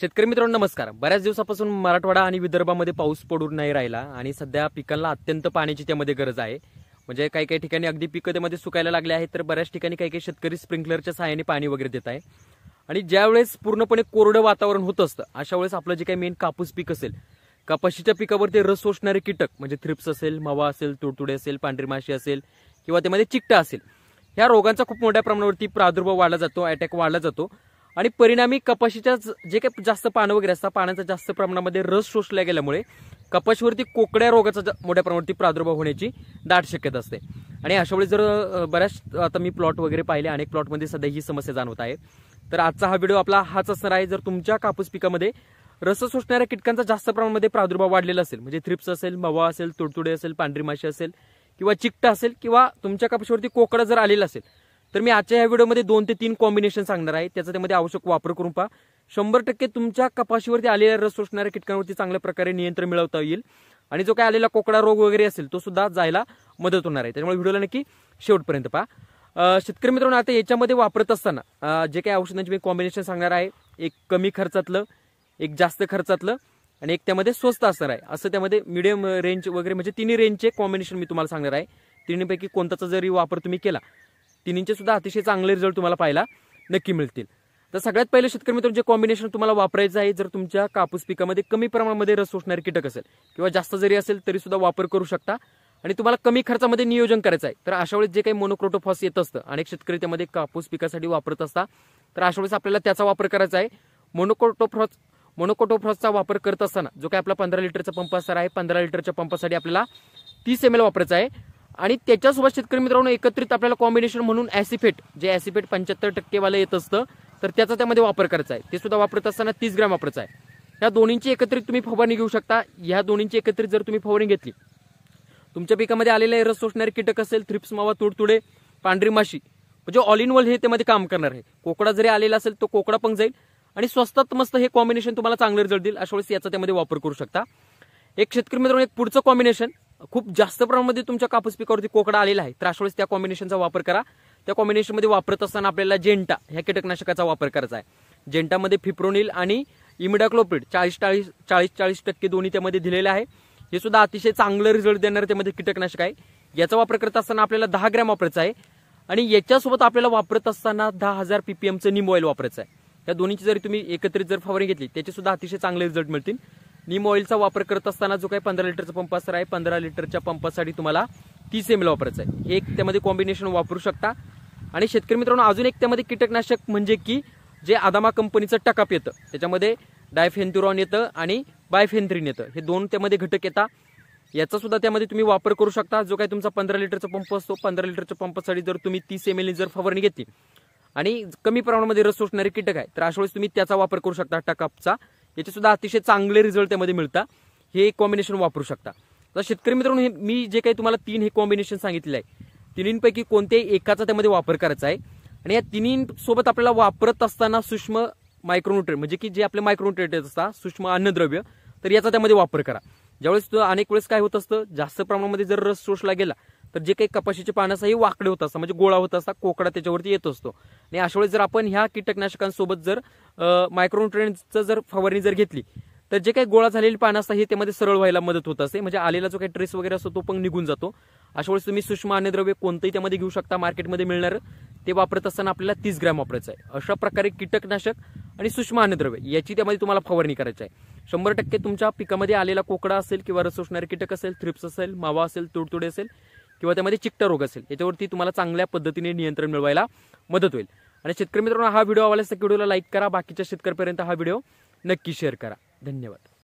शेतकरी मित्रांनो नमस्कार बऱ्याच दिवसापासून मराठवाडा आणि विदर्भामध्ये पाऊस पडून नाही राहिला आणि सध्या पिकांना अत्यंत पाण्याची त्यामध्ये गरज आहे म्हणजे काही काही ठिकाणी अगदी पिकं त्यामध्ये सुकायला लागले आहेत तर बऱ्याच ठिकाणी काही काही शेतकरी स्प्रिंकलरच्या सहाय्याने पाणी वगैरे देत आहे आणि ज्यावेळेस पूर्णपणे कोरडं वातावरण होत असतं अशा वेळेस आपलं जे काही मेन कापूस पीक असेल कापाशीच्या पिकावरती रस सोसणारे कीटक म्हणजे थ्रिप्स असेल मवा असेल तुडतुडे असेल पांढरी माशी असेल किंवा त्यामध्ये चिकटा असेल ह्या रोगांचा खूप मोठ्या प्रमाणावरती प्रादुर्भाव वाढला जातो अटॅक वाढला जातो आणि परिणामी कपाशीच्या जे काही जास्त पानं वगैरे असतात पाण्याचा जास्त प्रमाणामध्ये रस शोषल्या गेल्यामुळे कपाशीवरती कोकड्या रोगाचा मोठ्या प्रमाणावरती प्रादुर्भाव होण्याची दाट शक्यता असते आणि अशा वेळी जर बऱ्याच आता मी प्लॉट वगैरे पाहिले अनेक प्लॉटमध्ये सध्या ही समस्या जाणवत आहे तर आजचा हा व्हिडिओ आपला हाच असणार आहे जर तुमच्या कापूस पिकामध्ये रस शोषणाऱ्या कीटकांचा जास्त प्रमाणामध्ये प्रादुर्भाव वाढलेला असेल म्हणजे थ्रिप्स असेल मवा असेल तुडतुडे असेल पांढरी माशी असेल किंवा चिकट असेल किंवा तुमच्या कापशीवरती कोकडा जर आलेला असेल तर मी आजच्या या व्हिडिओमध्ये दोन ते तीन कॉम्बिनेशन सांगणार आहे त्याचा त्यामध्ये आवश्यक वापर करून पहा शंभर टक्के तुमच्या कपाशीवरती आलेल्या रस सोसणाऱ्या कीटकांवरती चांगल्या प्रकारे नियंत्रण मिळवता येईल आणि जो काय आलेला कोकडा रोग वगैरे असेल तो सुद्धा जायला मदत होणार आहे त्यामुळे व्हिडिओला नक्की शेवटपर्यंत पहा शेतकरी मित्रांनो आता याच्यामध्ये वापरत असताना जे काही औषधांचे मी कॉम्बिनेशन सांगणार आहे एक कमी खर्चातलं एक जास्त खर्चातलं आणि एक त्यामध्ये स्वस्त असणार आहे असं त्यामध्ये मिडियम रेंज वगैरे म्हणजे तिन्ही रेंजचे कॉम्बिनेशन मी तुम्हाला सांगणार आहे तिन्हीपैकी कोणताचा जरी वापर तुम्ही केला तिन्हींचे सुद्धा अतिशय चांगले रिझल्ट तुम्हाला पाहायला नक्की मिळतील तर सगळ्यात पहिले शेतकरी मित्र जे कॉम्बिनेशन तुम्हाला वापरायचं आहे जर तुमच्या कापूस पिकामध्ये कमी प्रमाणामध्ये रस सोसणारे कीटक असेल किंवा जास्त जरी असेल तरी सुद्धा वापर करू शकता आणि तुम्हाला कमी खर्चामध्ये नियोजन करायचं आहे तर अशा वेळेस जे काही मोनोक्रोटोफॉस येत असतं अनेक शेतकरी त्यामध्ये कापूस पिकासाठी वापरत असता तर अशा वेळेस आपल्याला त्याचा वापर करायचा आहे मोनोक्रोटोफ्रॉस मोनोक्रोटोफॉसचा वापर करत असताना जो काय आपला पंधरा लिटरचा पंप असणार आहे पंधरा लिटरच्या पंपासाठी आपल्याला तीस एम एल वापरायचा आहे आणि त्याच्यासोबत शेतकरी मित्रांनो एकत्रित आपल्याला कॉम्बिनेशन म्हणून ऍसिफेट जे ऍसिफेट पंच्याहत्तर टक्केवाला येत असतं तर त्याचा त्यामध्ये वापर करायचा आहे ते सुद्धा वापरत असताना तीस ग्रॅम वापरायचा आहे या दोन्हींची एकत्रित तुम्ही फवारणी घेऊ शकता या दोन्हींची एकत्रित जर तुम्ही फवारणी घेतली तुमच्या पिकामध्ये आलेले रस सोसणारे कीटक असेल थ्रिप्स मावा तुडतुडे पांढरी माशी म्हणजे ऑल इन ऑल हे त्यामध्ये काम करणार आहे कोकडा जरी आलेला असेल तो कोकडा पण जाईल आणि स्वस्तात मस्त हे कॉम्बिनेशन तुम्हाला चांगले रिझल्ट देईल अशा वेळेस याचा त्यामध्ये वापर करू शकता एक शेतकरी मित्रांनो एक पुढचं कॉम्बिनेशन खूप जास्त प्रमाणामध्ये तुमच्या कापूस पिकावरती कोकडा आलेला आहे तर त्या कॉम्बिनेशनचा वापर करा त्या कॉम्बिनेशनमध्ये वापरत असताना आपल्याला जेंटा ह्या कीटकनाशकाचा वापर करायचा आहे जेंटामध्ये फिप्रोनिल आणि इमिडाक्लोपिड चाळीस चाळीस चाळीस चाळीस टक्के दोन्ही त्यामध्ये दिलेले आहे हे सुद्धा अतिशय चांगलं रिझल्ट देणारं त्यामध्ये कीटकनाशक आहे याचा वापर करत असताना आपल्याला दहा ग्रॅम वापरायचा आहे आणि याच्यासोबत आपल्याला वापरत असताना दहा हजार पीपीएमचं निम ऑइल वापरायचं आहे या दोन्हीची जरी तुम्ही एकत्रित जर फवारणी घेतली त्याचे सुद्धा अतिशय चांगले रिझल्ट मिळतील नीम ऑइलचा वापर करत असताना जो काही पंधरा लिटरचा पंप असणार आहे पंधरा लिटरच्या पंपासाठी तुम्हाला तीस एम एल वापरायचं आहे हे एक त्यामध्ये कॉम्बिनेशन वापरू शकता आणि शेतकरी मित्रांनो अजून एक त्यामध्ये कीटकनाशक म्हणजे की जे आदामा कंपनीचं टकाप येतं त्याच्यामध्ये डायफेन्थुरॉन येतं आणि बायफेन्थ्रीन येतं हे दोन त्यामध्ये घटक येतात याचा सुद्धा त्यामध्ये तुम्ही वापर करू शकता जो काही तुमचा पंधरा लिटरचा पंप असतो पंधरा लिटरच्या पंपासाठी जर तुम्ही तीस एम एलनी जर फवारणी घेतली आणि कमी प्रमाणामध्ये रस सोसणारे कीटक आहे तर अशा वेळेस तुम्ही त्याचा वापर करू शकता टकापचा याचे सुद्धा अतिशय चांगले रिझल्ट त्यामध्ये मिळतात हे एक कॉम्बिनेशन वापरू शकता तर शेतकरी मित्रांनो हे मी जे काही तुम्हाला तीन हे कॉम्बिनेशन सांगितले आहे तिन्हींपैकी कोणत्याही एकाचा त्यामध्ये वापर करायचा आहे आणि या तिन्हींसोबत आपल्याला वापरत असताना सूक्ष्म मायक्रोन्युट्रेट म्हणजे की जे आपले मायक्रोन्युट्रेट असतात सूक्ष्म अन्नद्रव्य तर याचा त्यामध्ये वापर करा ज्यावेळेस अनेक वेळेस काय होत असतं जास्त प्रमाणामध्ये जर रस सोसला गेला तर जे काही कपाशीचे पानं असतात हे वाकडे होत असतात म्हणजे गोळा होत असता कोकडा त्याच्यावरती येत असतो आणि अशा वेळेस जर आपण ह्या कीटकनाशकांसोबत जर मायक्रोन्युट्रेनचं जर फवारणी जर घेतली तर जे काही गोळा झालेली पानं असतात हे त्यामध्ये सरळ व्हायला मदत होत असते म्हणजे आलेला जो काही ट्रेस वगैरे असतो तो पण निघून जातो अशा वेळेस तुम्ही सूक्ष्म अन्नद्रव्य कोणतंही त्यामध्ये घेऊ शकता मार्केटमध्ये मिळणार ते वापरत असताना आपल्याला तीस ग्रॅम वापरायचं आहे अशा प्रकारे कीटकनाशक आणि सूक्ष्म अन्नद्रव्य याची त्यामध्ये तुम्हाला फवारणी करायची आहे शंभर टक्के तुमच्या पिकामध्ये आलेला कोकडा असेल किंवा रस असणारे कीटक असेल थ्रिप्स असेल मावा असेल तुडतुडे असेल किंवा त्यामध्ये चिकटा रोग असेल याच्यावरती तुम्हाला चांगल्या पद्धतीने नियंत्रण मिळवायला मदत होईल आणि शेतकरी मित्रांनो हा व्हिडिओ तर व्हिडिओला लाईक करा बाकीच्या शेतकऱ्यापर्यंत हा व्हिडिओ नक्की शेअर करा धन्यवाद